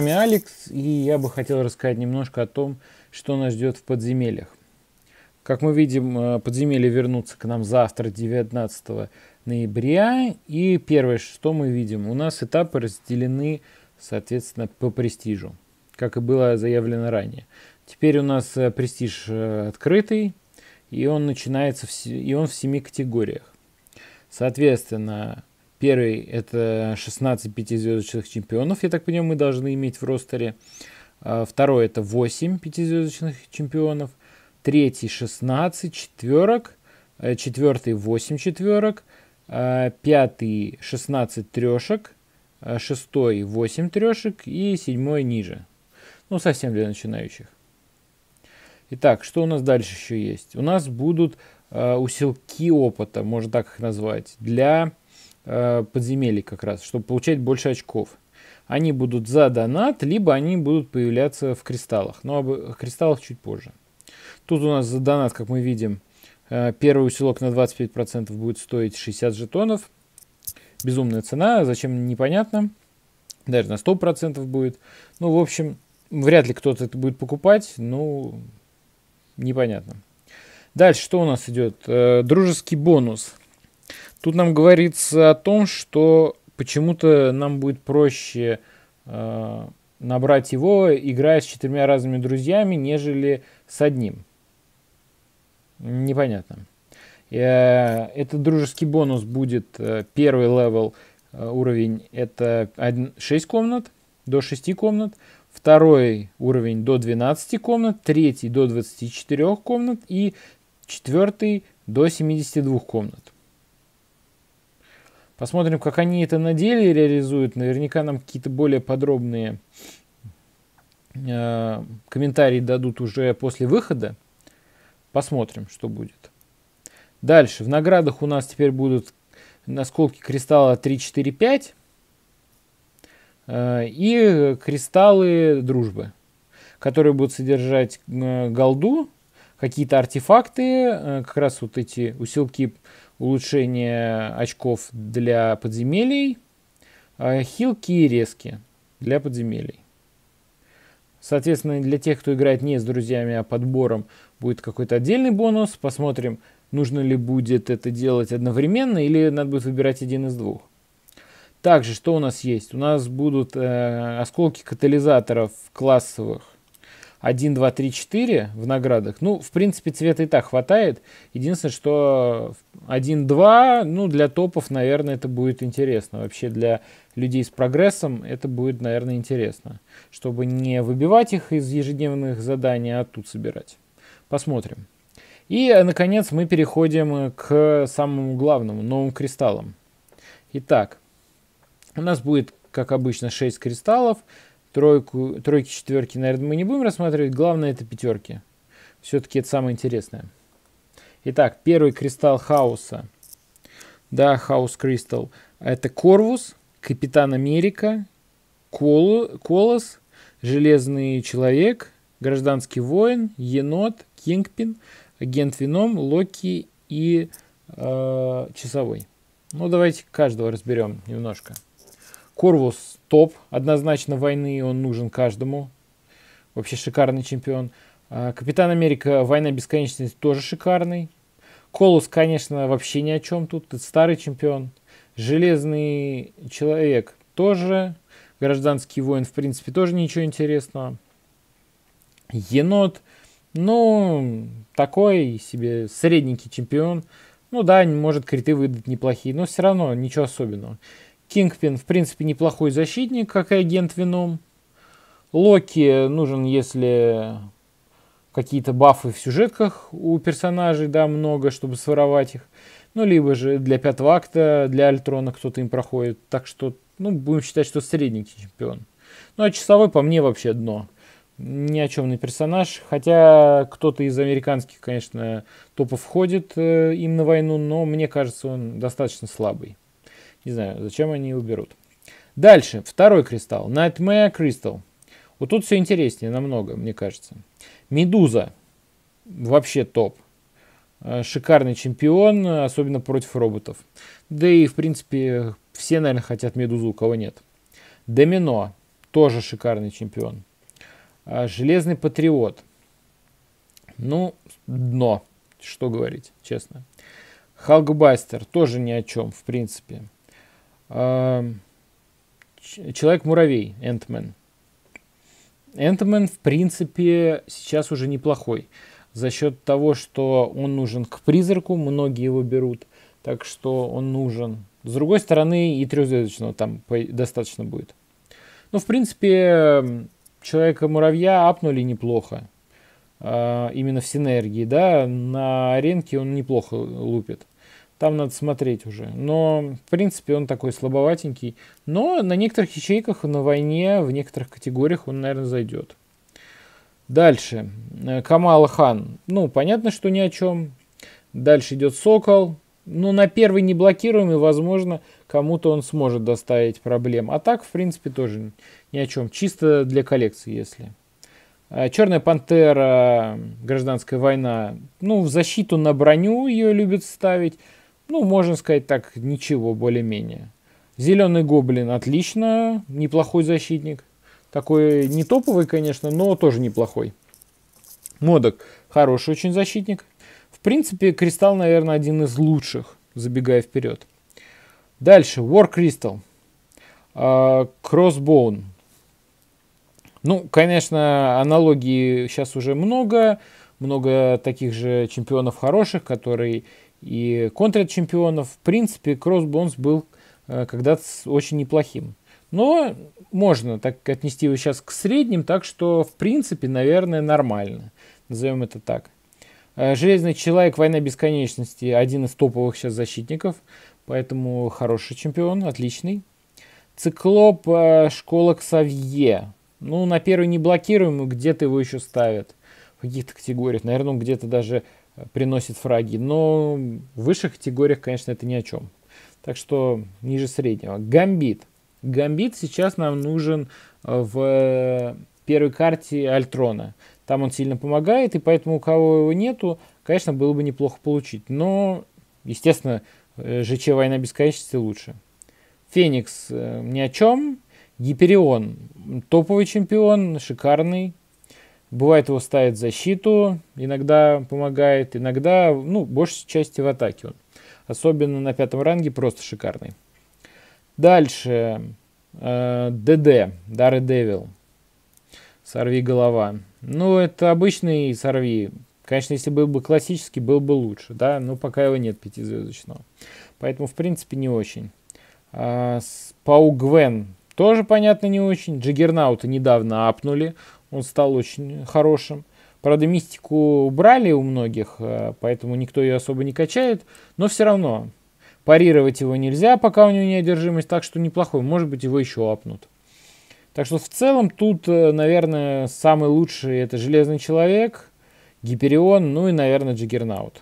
вами Алекс, и я бы хотел рассказать немножко о том, что нас ждет в подземельях. Как мы видим, э, подземелья вернутся к нам завтра, 19 ноября, и первое, что мы видим, у нас этапы разделены, соответственно, по престижу, как и было заявлено ранее. Теперь у нас э, престиж э, открытый, и он начинается, в, и он в семи категориях. Соответственно, Первый – это 16 пятизвездочных чемпионов, я так понимаю, мы должны иметь в ростере. А второй – это 8 пятизвездочных чемпионов. Третий – 16 четверок. Э, Четвертый – 8 четверок. А пятый – 16 трешек. А шестой – 8 трешек. И седьмой – ниже. Ну, совсем для начинающих. Итак, что у нас дальше еще есть? У нас будут усилки опыта, можно так их назвать, для э, подземелий как раз, чтобы получать больше очков. Они будут за донат, либо они будут появляться в кристаллах. Но об кристаллах чуть позже. Тут у нас за донат, как мы видим, э, первый усилок на 25% будет стоить 60 жетонов. Безумная цена, зачем непонятно. Даже на 100% будет. Ну, в общем, вряд ли кто-то это будет покупать, ну, непонятно. Дальше что у нас идет? Э, дружеский бонус. Тут нам говорится о том, что почему-то нам будет проще э, набрать его, играя с четырьмя разными друзьями, нежели с одним. Непонятно. Э, этот дружеский бонус будет э, первый левел э, уровень, это 1, 6 комнат, до 6 комнат. Второй уровень до 12 комнат, третий до 24 комнат и четвертый до 72 комнат. Посмотрим, как они это на деле реализуют. Наверняка нам какие-то более подробные э, комментарии дадут уже после выхода. Посмотрим, что будет. Дальше. В наградах у нас теперь будут осколки кристалла 3, 4, 5 э, и кристаллы дружбы, которые будут содержать э, голду, какие-то артефакты, э, как раз вот эти усилки улучшение очков для подземелий, а хилки и резки для подземелий. Соответственно, для тех, кто играет не с друзьями, а подбором, будет какой-то отдельный бонус. Посмотрим, нужно ли будет это делать одновременно или надо будет выбирать один из двух. Также, что у нас есть? У нас будут э, осколки катализаторов классовых 1, 2, 3, 4 в наградах. Ну, в принципе, цвета и так хватает. Единственное, что 1, 2, ну, для топов, наверное, это будет интересно. Вообще для людей с прогрессом это будет, наверное, интересно. Чтобы не выбивать их из ежедневных заданий, а тут собирать. Посмотрим. И, наконец, мы переходим к самому главному, новым кристаллам. Итак, у нас будет, как обычно, 6 кристаллов. Тройку, тройки, четверки, наверное, мы не будем рассматривать. Главное это пятерки. Все-таки это самое интересное. Итак, первый кристалл хаоса. Да, хаос кристалл. Это Корвус, Капитан Америка, Кол, Колос, Железный Человек, Гражданский Воин, Енот, Кингпин, Агент Вином, Локи и э, Часовой. Ну, давайте каждого разберем немножко. Корвус топ, однозначно войны, он нужен каждому. Вообще шикарный чемпион. А, Капитан Америка «Война бесконечности» тоже шикарный. Колус, конечно, вообще ни о чем тут. Это старый чемпион. Железный человек тоже. Гражданский воин, в принципе, тоже ничего интересного. Енот, ну, такой себе средненький чемпион. Ну да, может криты выдать неплохие, но все равно ничего особенного. Кингпин, в принципе, неплохой защитник, как и агент вином. Локи нужен, если какие-то бафы в сюжетках у персонажей, да, много, чтобы своровать их. Ну, либо же для пятого акта, для Альтрона кто-то им проходит. Так что, ну, будем считать, что средний чемпион. Ну, а часовой по мне вообще дно. Ни о чем не персонаж. Хотя кто-то из американских, конечно, топов входит э, им на войну, но мне кажется, он достаточно слабый. Не знаю, зачем они его берут. Дальше, второй кристалл. Nightmare Crystal. Вот тут все интереснее намного, мне кажется. Медуза. Вообще топ. Э, шикарный чемпион, особенно против роботов. Да и, в принципе, все, наверное, хотят Медузу, у кого нет. Домино. Тоже шикарный чемпион. Э, Железный Патриот. Ну, дно. Что говорить, честно. Халкбастер тоже ни о чем, в принципе. Человек-муравей, Энтмен. Энтмен, в принципе, сейчас уже неплохой. За счет того, что он нужен к призраку, многие его берут. Так что он нужен. С другой стороны, и трехзвездочного там достаточно будет. Ну, в принципе, Человека-муравья апнули неплохо. А, именно в синергии, да. На аренке он неплохо лупит. Там надо смотреть уже. Но, в принципе, он такой слабоватенький. Но на некоторых ячейках на войне, в некоторых категориях он, наверное, зайдет. Дальше. Э, Камала Хан. Ну, понятно, что ни о чем. Дальше идет Сокол. Ну, на первый не неблокируемый, возможно, кому-то он сможет доставить проблем. А так, в принципе, тоже ни о чем. Чисто для коллекции, если. Э, Черная пантера, э, гражданская война. Ну, в защиту на броню ее любят ставить ну, можно сказать так, ничего, более-менее. Зеленый гоблин отлично, неплохой защитник. Такой не топовый, конечно, но тоже неплохой. Модок хороший очень защитник. В принципе, кристалл, наверное, один из лучших, забегая вперед. Дальше, War Crystal. А, Crossbone. Ну, конечно, аналогии сейчас уже много. Много таких же чемпионов хороших, которые и контр-чемпионов. В принципе, Кроссбонс был э, когда-то очень неплохим. Но можно так отнести его сейчас к средним, так что, в принципе, наверное, нормально. Назовем это так. Э, Железный Человек, Война Бесконечности, один из топовых сейчас защитников, поэтому хороший чемпион, отличный. Циклоп, э, Школа Ксавье. Ну, на первый не неблокируемый где-то его еще ставят. В каких-то категориях. Наверное, он где-то даже приносит фраги, но в высших категориях, конечно, это ни о чем. Так что ниже среднего. Гамбит. Гамбит сейчас нам нужен э, в первой карте Альтрона. Там он сильно помогает, и поэтому у кого его нету, конечно, было бы неплохо получить. Но, естественно, э, ЖЧ «Война бесконечности» лучше. Феникс э, ни о чем. Гиперион. Топовый чемпион, шикарный. Бывает его ставит в защиту, иногда помогает, иногда, ну, большей части в атаке он. Особенно на пятом ранге просто шикарный. Дальше. ДД, Дары Девил. Сорви голова. Ну, это обычный сорви. Конечно, если был бы классический, был бы лучше, да, но пока его нет пятизвездочного. Поэтому, в принципе, не очень. А, Паук Гвен тоже, понятно, не очень. Джиггернаута недавно апнули он стал очень хорошим. Правда, мистику убрали у многих, э, поэтому никто ее особо не качает, но все равно парировать его нельзя, пока у него неодержимость, так что неплохой, может быть, его еще апнут. Так что в целом тут, э, наверное, самый лучший это Железный Человек, Гиперион, ну и, наверное, Джиггернаут.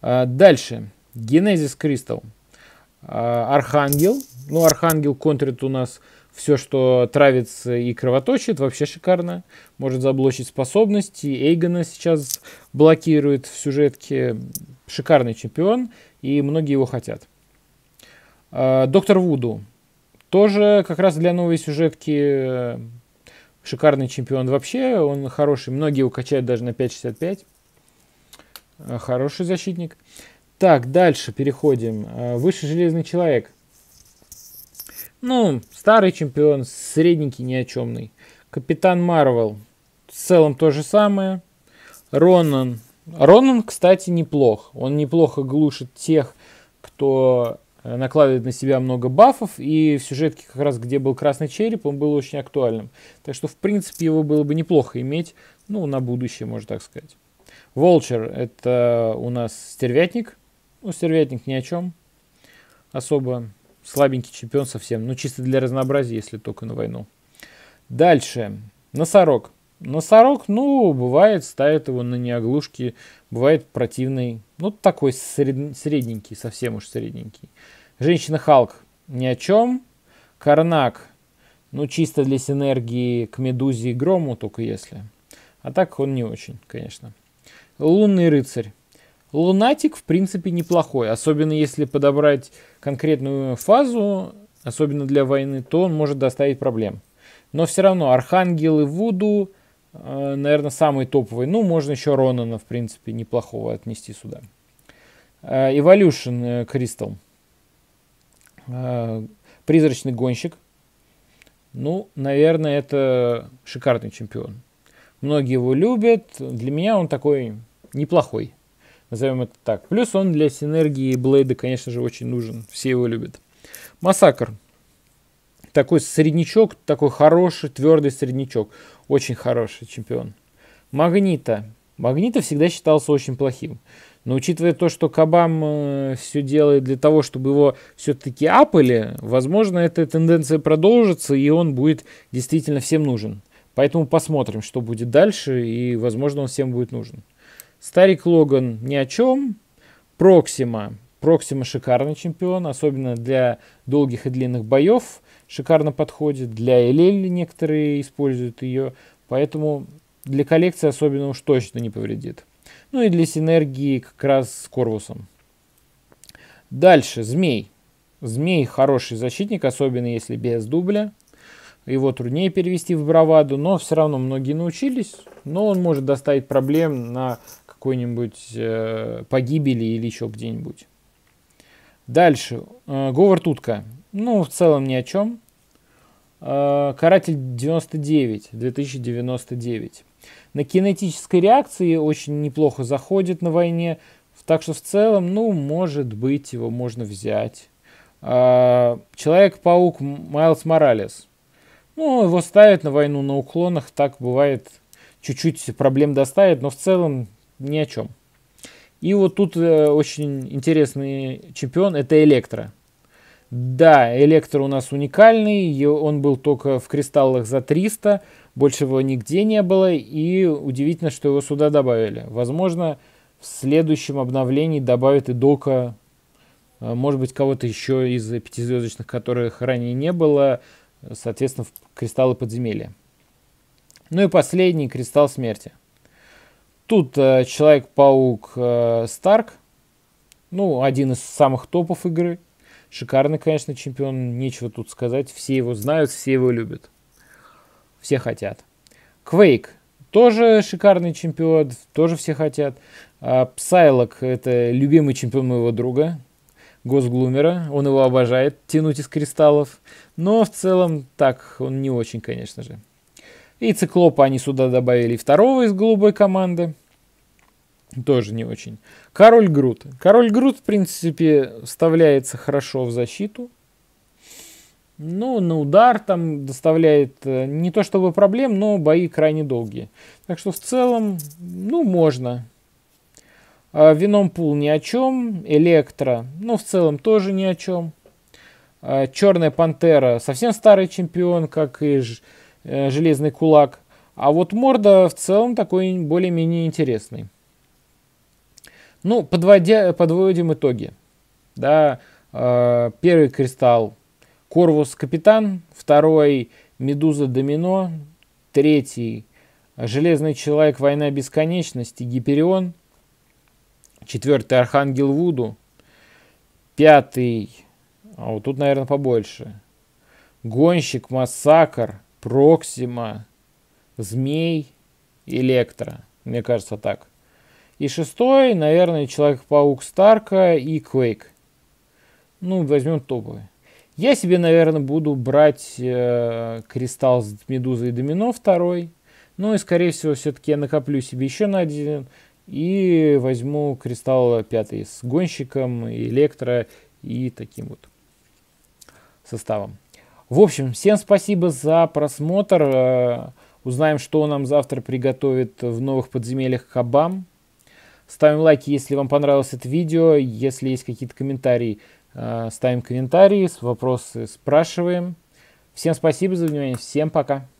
А, дальше. Генезис Кристалл. А, Архангел. Ну, Архангел контрит у нас все, что травится и кровоточит, вообще шикарно. Может заблочить способности. Эйгона сейчас блокирует в сюжетке. Шикарный чемпион, и многие его хотят. А, доктор Вуду. Тоже как раз для новой сюжетки э, шикарный чемпион вообще. Он хороший. Многие его качают даже на 5.65. Э, хороший защитник. Так, дальше переходим. Э, Выше железный человек – ну, старый чемпион, средненький, ни о чемный. Капитан Марвел, в целом то же самое. Ронан. Ронан, кстати, неплох. Он неплохо глушит тех, кто э, накладывает на себя много бафов, и в сюжетке как раз, где был красный череп, он был очень актуальным. Так что, в принципе, его было бы неплохо иметь, ну, на будущее, можно так сказать. Волчер — это у нас стервятник. Ну, стервятник ни о чем особо слабенький чемпион совсем. Ну, чисто для разнообразия, если только на войну. Дальше. Носорог. Носорог, ну, бывает, ставят его на неоглушки, бывает противный, ну, такой сред... средненький, совсем уж средненький. Женщина Халк ни о чем. Карнак, ну, чисто для синергии к Медузе и Грому, только если. А так он не очень, конечно. Лунный рыцарь. Лунатик, в принципе, неплохой. Особенно если подобрать конкретную фазу, особенно для войны, то он может доставить проблем. Но все равно Архангел и Вуду, э, наверное, самые топовые. Ну, можно еще Ронана, в принципе, неплохого отнести сюда. Э, Кристал, э, э, призрачный гонщик. Ну, наверное, это шикарный чемпион. Многие его любят. Для меня он такой неплохой. Назовем это так. Плюс он для синергии Блейда, конечно же, очень нужен. Все его любят. Массакр. Такой среднячок, такой хороший, твердый среднячок. Очень хороший чемпион. Магнита. Магнита всегда считался очень плохим. Но учитывая то, что Кабам э, все делает для того, чтобы его все-таки апали, возможно, эта тенденция продолжится, и он будет действительно всем нужен. Поэтому посмотрим, что будет дальше, и, возможно, он всем будет нужен. Старик Логан ни о чем. Проксима. Проксима шикарный чемпион, особенно для долгих и длинных боев шикарно подходит. Для Элели некоторые используют ее, поэтому для коллекции особенно уж точно не повредит. Ну и для синергии как раз с Корвусом. Дальше, Змей. Змей хороший защитник, особенно если без дубля. Его труднее перевести в браваду, но все равно многие научились. Но он может доставить проблем на какой-нибудь э, погибели или еще где-нибудь. Дальше. Э, Говор Тутка. Ну, в целом ни о чем. Э, Каратель 99, 2099. На кинетической реакции очень неплохо заходит на войне. Так что в целом, ну, может быть, его можно взять. Э, Человек-паук Майлз Моралес. Ну, его ставят на войну на уклонах, так бывает, чуть-чуть проблем доставит, но в целом ни о чем. И вот тут э, очень интересный чемпион, это Электро. Да, Электро у нас уникальный, он был только в кристаллах за 300, больше его нигде не было, и удивительно, что его сюда добавили. Возможно, в следующем обновлении добавят и Дока, э, может быть, кого-то еще из пятизвездочных, которых ранее не было, соответственно, в кристаллы подземелья. Ну и последний, кристалл смерти. Тут э, Человек-паук э, Старк. Ну, один из самых топов игры. Шикарный, конечно, чемпион. Нечего тут сказать. Все его знают, все его любят. Все хотят. Квейк. Тоже шикарный чемпион. Тоже все хотят. А Псайлок – это любимый чемпион моего друга. Госглумера. Он его обожает тянуть из кристаллов. Но в целом так он не очень, конечно же. И циклопа они сюда добавили второго из голубой команды. Тоже не очень. Король Грут. Король Грут, в принципе, вставляется хорошо в защиту. Ну, на удар там доставляет э, не то чтобы проблем, но бои крайне долгие. Так что в целом, ну, можно. А Вином пул ни о чем. Электро, ну, в целом тоже ни о чем. А Черная пантера совсем старый чемпион, как и э, железный кулак. А вот морда в целом такой более-менее интересный. Ну, подводя, подводим итоги. Да, э, первый кристалл Корвус Капитан, второй Медуза Домино, третий Железный Человек Война Бесконечности Гиперион, четвертый Архангел Вуду, пятый, а вот тут, наверное, побольше, Гонщик, Массакр, Проксима, Змей, Электро. Мне кажется, так. И шестой, наверное, Человек-паук Старка и Квейк. Ну, возьмем топовые. Я себе, наверное, буду брать э, Кристалл с Медузой и Домино второй. Ну и, скорее всего, все-таки я накоплю себе еще на один. И возьму Кристалл пятый с Гонщиком, и Электро и таким вот составом. В общем, всем спасибо за просмотр. Э, узнаем, что нам завтра приготовит в новых подземельях Хабам. Ставим лайки, если вам понравилось это видео. Если есть какие-то комментарии, э, ставим комментарии, вопросы спрашиваем. Всем спасибо за внимание, всем пока.